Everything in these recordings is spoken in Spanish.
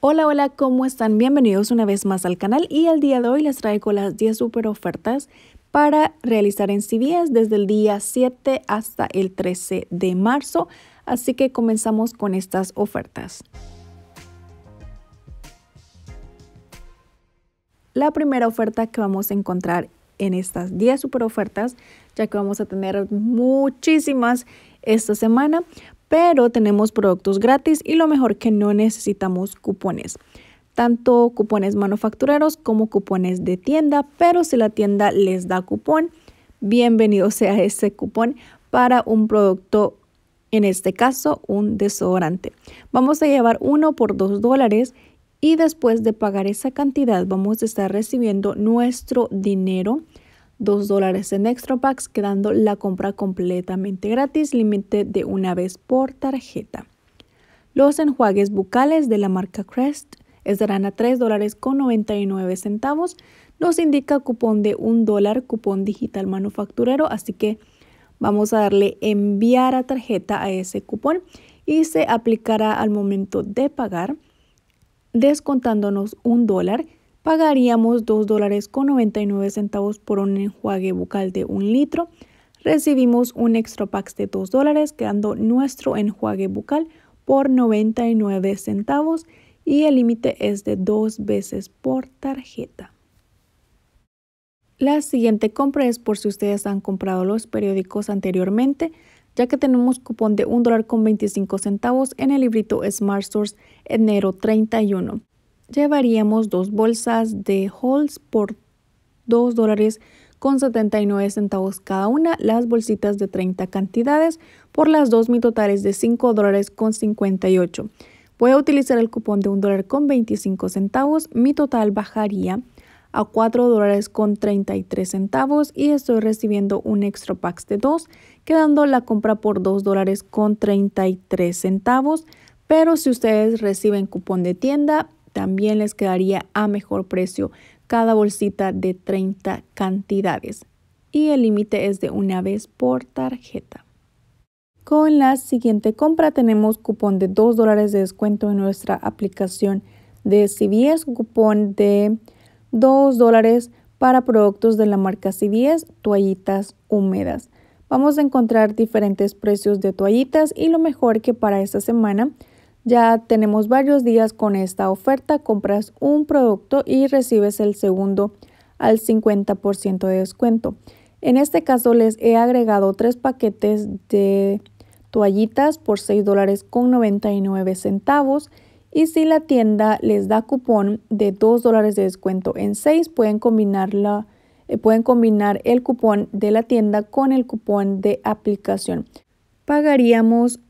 Hola, hola, ¿cómo están? Bienvenidos una vez más al canal y el día de hoy les traigo las 10 super ofertas para realizar en CVS desde el día 7 hasta el 13 de marzo, así que comenzamos con estas ofertas. La primera oferta que vamos a encontrar en estas 10 super ofertas, ya que vamos a tener muchísimas esta semana, pero tenemos productos gratis y lo mejor que no necesitamos cupones tanto cupones manufactureros como cupones de tienda, pero si la tienda les da cupón, bienvenido sea ese cupón para un producto, en este caso un desodorante. Vamos a llevar uno por dos dólares y después de pagar esa cantidad vamos a estar recibiendo nuestro dinero 2 dólares en extra packs, quedando la compra completamente gratis, límite de una vez por tarjeta. Los enjuagues bucales de la marca Crest estarán a 3 dólares con 99 centavos. Nos indica cupón de 1 dólar, cupón digital manufacturero, así que vamos a darle enviar a tarjeta a ese cupón y se aplicará al momento de pagar, descontándonos un dólar pagaríamos $2.99 dólares con centavos por un enjuague bucal de un litro. Recibimos un extra pack de 2 dólares, quedando nuestro enjuague bucal por 99 centavos y el límite es de dos veces por tarjeta. La siguiente compra es por si ustedes han comprado los periódicos anteriormente, ya que tenemos cupón de $1.25 con centavos en el librito Smart Source enero 31 llevaríamos dos bolsas de Halls por $2.79 dólares con 79 centavos cada una, las bolsitas de 30 cantidades, por las dos mi total es de 5 dólares con 58. Voy a utilizar el cupón de $1.25. dólar con 25 centavos, mi total bajaría a 4 dólares con 33 centavos y estoy recibiendo un extra packs de 2, quedando la compra por $2.33. dólares con 33 centavos. Pero si ustedes reciben cupón de tienda, también les quedaría a mejor precio cada bolsita de 30 cantidades y el límite es de una vez por tarjeta. Con la siguiente compra tenemos cupón de 2 dólares de descuento en nuestra aplicación de CVS, cupón de 2 dólares para productos de la marca CVS, toallitas húmedas. Vamos a encontrar diferentes precios de toallitas y lo mejor que para esta semana ya tenemos varios días con esta oferta. Compras un producto y recibes el segundo al 50% de descuento. En este caso les he agregado tres paquetes de toallitas por $6.99 dólares con centavos. Y si la tienda les da cupón de 2 dólares de descuento en 6, pueden combinar, eh, pueden combinar el cupón de la tienda con el cupón de aplicación. Pagaríamos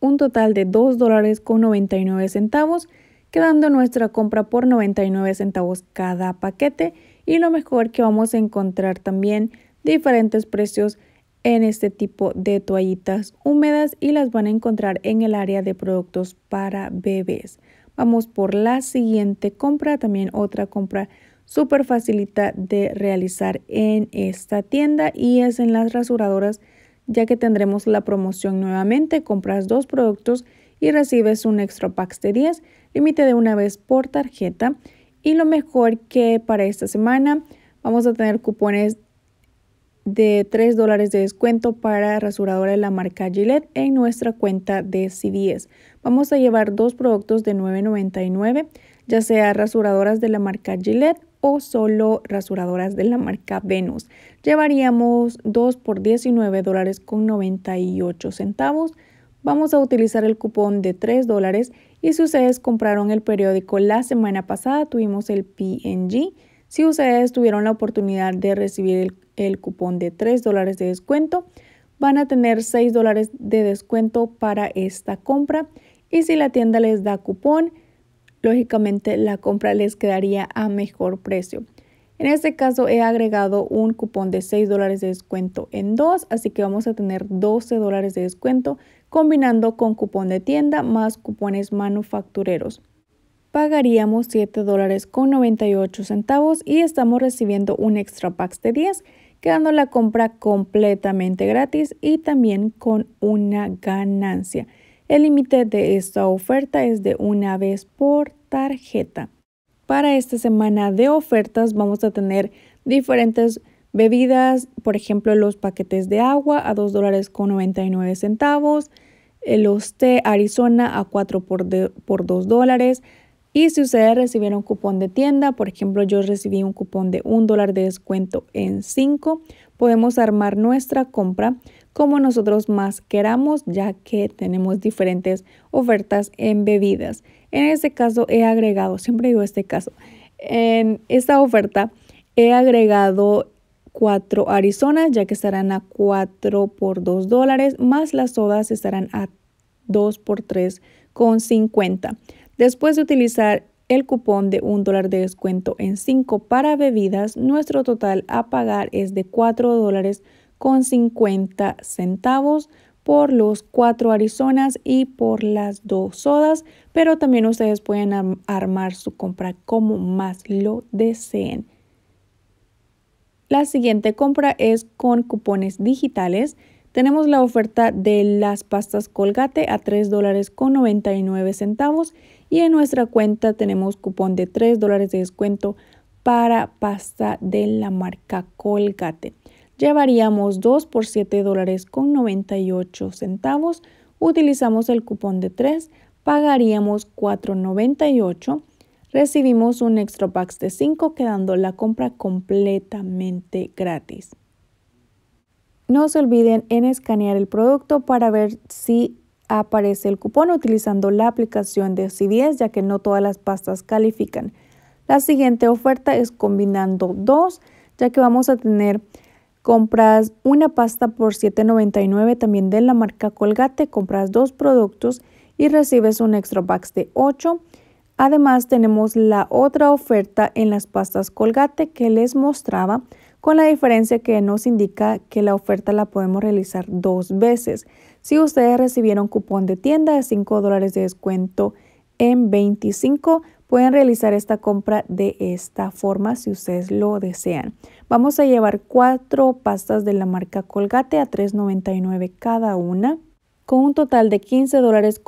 un total de $2.99, dólares con 99 centavos, quedando nuestra compra por 99 centavos cada paquete y lo mejor que vamos a encontrar también diferentes precios en este tipo de toallitas húmedas y las van a encontrar en el área de productos para bebés. Vamos por la siguiente compra, también otra compra súper facilita de realizar en esta tienda y es en las rasuradoras ya que tendremos la promoción nuevamente, compras dos productos y recibes un extra pack de 10, límite de una vez por tarjeta. Y lo mejor que para esta semana vamos a tener cupones de 3 dólares de descuento para rasuradora de la marca Gillette en nuestra cuenta de 10 Vamos a llevar dos productos de $9.99, ya sea rasuradoras de la marca Gillette solo rasuradoras de la marca Venus. Llevaríamos 2 por 19 dólares con 98 centavos. Vamos a utilizar el cupón de 3 dólares y si ustedes compraron el periódico la semana pasada tuvimos el PNG. Si ustedes tuvieron la oportunidad de recibir el, el cupón de 3 dólares de descuento, van a tener 6 dólares de descuento para esta compra. Y si la tienda les da cupón, lógicamente la compra les quedaría a mejor precio. En este caso he agregado un cupón de 6 dólares de descuento en dos, así que vamos a tener 12 dólares de descuento combinando con cupón de tienda más cupones manufactureros. Pagaríamos 7 dólares con 98 centavos y estamos recibiendo un extra pack de 10, quedando la compra completamente gratis y también con una ganancia. El límite de esta oferta es de una vez por tarjeta. Para esta semana de ofertas vamos a tener diferentes bebidas, por ejemplo los paquetes de agua a $2.99, dólares con centavos, eh, los té Arizona a 4 por, 2 dólares, y si ustedes recibieron cupón de tienda, por ejemplo, yo recibí un cupón de $1 dólar de descuento en 5, podemos armar nuestra compra como nosotros más queramos, ya que tenemos diferentes ofertas en bebidas. En este caso he agregado, siempre digo este caso, en esta oferta he agregado 4 Arizonas, ya que estarán a 4 por 2 dólares, más las sodas estarán a 2 por 3,50. con Después de utilizar el cupón de 1 dólar de descuento en 5 para bebidas, nuestro total a pagar es de 4 dólares con 50 centavos por los cuatro Arizonas y por las dos sodas, pero también ustedes pueden armar su compra como más lo deseen. La siguiente compra es con cupones digitales. Tenemos la oferta de las pastas Colgate a $3.99 y en nuestra cuenta tenemos cupón de $3 de descuento para pasta de la marca Colgate llevaríamos 2 por 7 dólares con 98 centavos, utilizamos el cupón de 3, pagaríamos 4.98, recibimos un extra packs de 5 quedando la compra completamente gratis. No se olviden en escanear el producto para ver si aparece el cupón utilizando la aplicación de 10 ya que no todas las pastas califican. La siguiente oferta es combinando dos ya que vamos a tener compras una pasta por $7.99 también de la marca Colgate, compras dos productos y recibes un extra pack de 8. Además tenemos la otra oferta en las pastas Colgate que les mostraba con la diferencia que nos indica que la oferta la podemos realizar dos veces. Si ustedes recibieron cupón de tienda de $5 de descuento en 25 Pueden realizar esta compra de esta forma si ustedes lo desean. Vamos a llevar cuatro pastas de la marca Colgate a $3.99 cada una, con un total de $15.96 dólares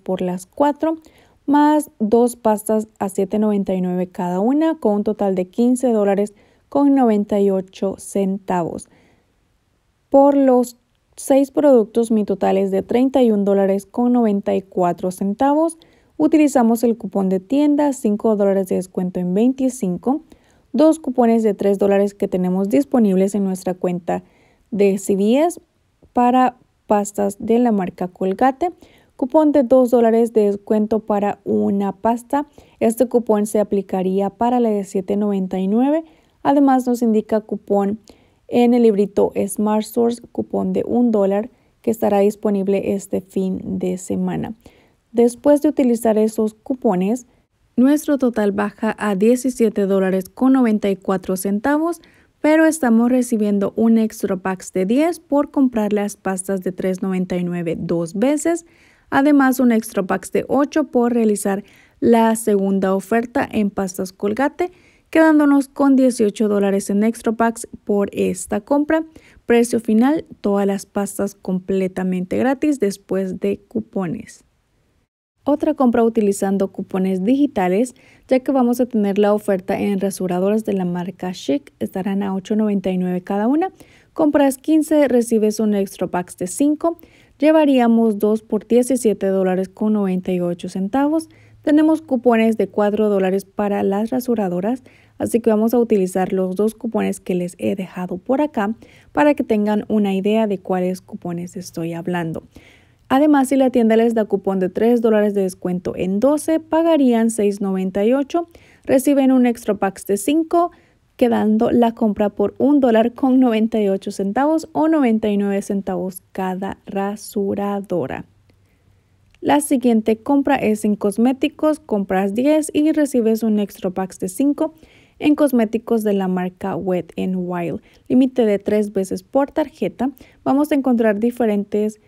por las cuatro, más dos pastas a $7.99 cada una, con un total de $15.98 dólares Por los seis productos mi total es de $31.94. dólares utilizamos el cupón de tienda, 5 dólares de descuento en 25, dos cupones de 3 dólares que tenemos disponibles en nuestra cuenta de CVS para pastas de la marca Colgate, cupón de 2 dólares de descuento para una pasta. Este cupón se aplicaría para la de 7.99. Además nos indica cupón en el librito Smart Source, cupón de 1 dólar que estará disponible este fin de semana. Después de utilizar esos cupones, nuestro total baja a $17.94, dólares con 94 centavos, pero estamos recibiendo un extra packs de 10 por comprar las pastas de $3.99 dos veces, además un extra packs de 8 por realizar la segunda oferta en pastas colgate, quedándonos con 18 dólares en extra packs por esta compra. Precio final, todas las pastas completamente gratis después de cupones. Otra compra utilizando cupones digitales, ya que vamos a tener la oferta en rasuradoras de la marca Chic, estarán a $8.99 cada una. Compras 15, recibes un extra pack de 5, llevaríamos 2 por $17.98 centavos. Tenemos cupones de 4 dólares para las rasuradoras, así que vamos a utilizar los dos cupones que les he dejado por acá para que tengan una idea de cuáles cupones estoy hablando. Además, si la tienda les da cupón de 3 de descuento en 12, pagarían $6.98, reciben un extra pack de 5, quedando la compra por 1 con 98 o 99 centavos cada rasuradora. La siguiente compra es en cosméticos, compras 10 y recibes un extra pack de 5 en cosméticos de la marca Wet n Wild. Límite de 3 veces por tarjeta. Vamos a encontrar diferentes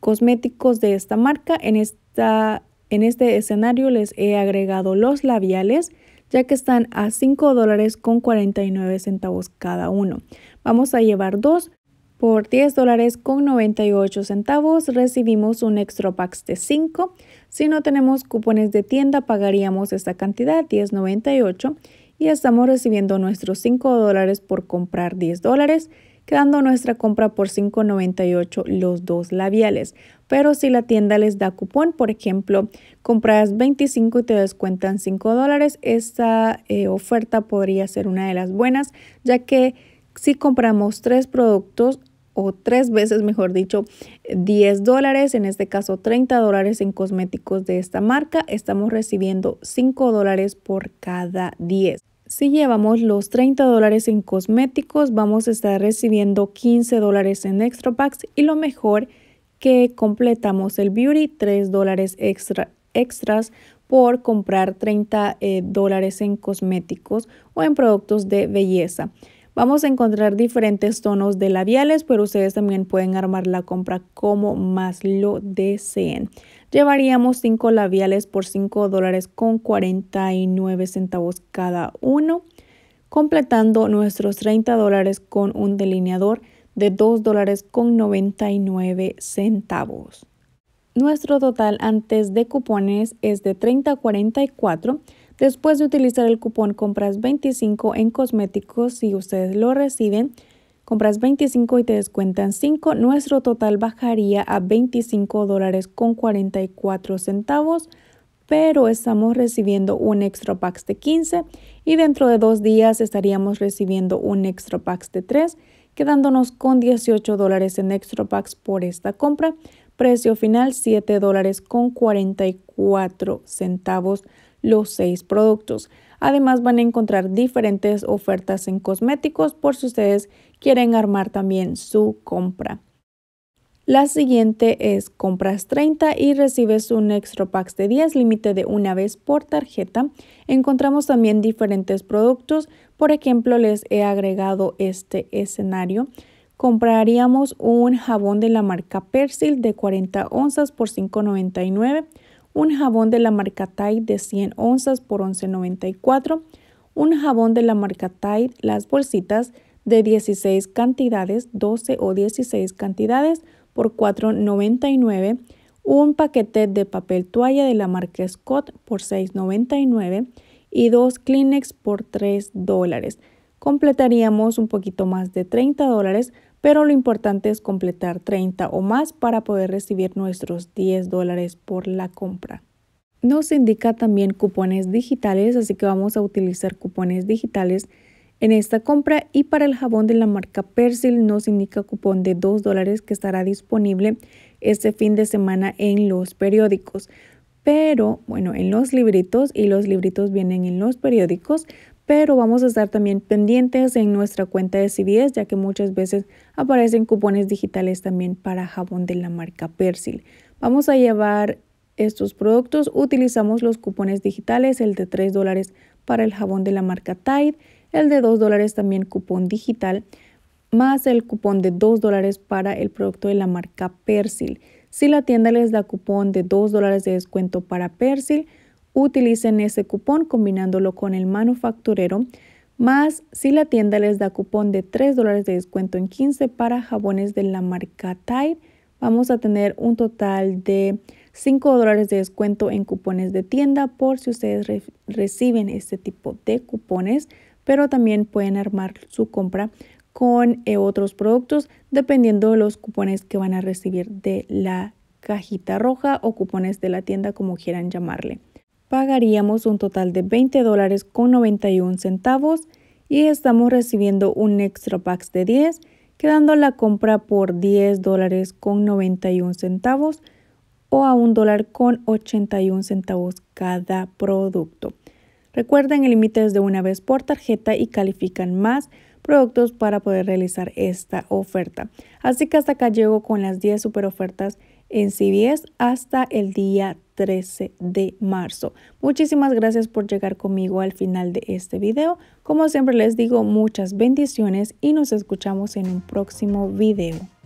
cosméticos de esta marca. En, esta, en este escenario les he agregado los labiales ya que están a 5 dólares con 49 centavos cada uno. Vamos a llevar dos por 10 dólares con 98 centavos recibimos un extra pack de 5. Si no tenemos cupones de tienda pagaríamos esta cantidad 10.98 y estamos recibiendo nuestros 5 dólares por comprar 10 dólares, quedando nuestra compra por 5.98 los dos labiales. Pero si la tienda les da cupón, por ejemplo, compras 25 y te descuentan 5 dólares, esta eh, oferta podría ser una de las buenas, ya que si compramos tres productos, o tres veces, mejor dicho, 10 dólares, en este caso 30 dólares en cosméticos de esta marca, estamos recibiendo 5 dólares por cada 10. Si llevamos los 30 dólares en cosméticos, vamos a estar recibiendo 15 dólares en extra packs y lo mejor que completamos el beauty, 3 dólares extra, extras por comprar 30 eh, dólares en cosméticos o en productos de belleza. Vamos a encontrar diferentes tonos de labiales, pero ustedes también pueden armar la compra como más lo deseen. Llevaríamos 5 labiales por $5.49 dólares con centavos cada uno, completando nuestros 30 dólares con un delineador de $2.99. dólares con centavos. Nuestro total antes de cupones es de $30.44. Después de utilizar el cupón compras 25 en cosméticos si ustedes lo reciben compras 25 y te descuentan 5, nuestro total bajaría a 25 dólares con 44 centavos, pero estamos recibiendo un extra packs de 15 y dentro de dos días estaríamos recibiendo un extra packs de 3, quedándonos con 18 dólares en extra packs por esta compra. Precio final 7 dólares con 44 centavos los 6 productos. Además van a encontrar diferentes ofertas en cosméticos por si ustedes quieren armar también su compra. La siguiente es compras 30 y recibes un extra packs de 10 límite de una vez por tarjeta. Encontramos también diferentes productos, por ejemplo les he agregado este escenario. Compraríamos un jabón de la marca Persil de 40 onzas por 5.99, un jabón de la marca Tide de 100 onzas por 11.94, un jabón de la marca Tide, las bolsitas de 16 cantidades, 12 o 16 cantidades por 4.99, un paquete de papel toalla de la marca Scott por 6.99 y dos Kleenex por 3 dólares. Completaríamos un poquito más de 30 pero lo importante es completar 30 o más para poder recibir nuestros 10 dólares por la compra. Nos indica también cupones digitales, así que vamos a utilizar cupones digitales en esta compra y para el jabón de la marca Persil nos indica cupón de 2 dólares que estará disponible este fin de semana en los periódicos. Pero bueno, en los libritos y los libritos vienen en los periódicos, pero vamos a estar también pendientes en nuestra cuenta de CBS ya que muchas veces aparecen cupones digitales también para jabón de la marca Persil. Vamos a llevar estos productos, utilizamos los cupones digitales, el de 3 dólares para el jabón de la marca Tide el de 2 dólares también cupón digital, más el cupón de 2 dólares para el producto de la marca Persil. Si la tienda les da cupón de 2 dólares de descuento para Persil, utilicen ese cupón combinándolo con el manufacturero, más si la tienda les da cupón de 3 dólares de descuento en 15 para jabones de la marca Tide, vamos a tener un total de 5 dólares de descuento en cupones de tienda por si ustedes reciben este tipo de cupones pero también pueden armar su compra con eh, otros productos dependiendo de los cupones que van a recibir de la cajita roja o cupones de la tienda como quieran llamarle. Pagaríamos un total de 20 dólares con 91 centavos y estamos recibiendo un extra pack de 10 quedando la compra por 10 dólares con 91 centavos o a un dólar con 81 centavos cada producto. Recuerden, el límite es de una vez por tarjeta y califican más productos para poder realizar esta oferta. Así que hasta acá llego con las 10 super ofertas en CBS hasta el día 13 de marzo. Muchísimas gracias por llegar conmigo al final de este video. Como siempre les digo, muchas bendiciones y nos escuchamos en un próximo video.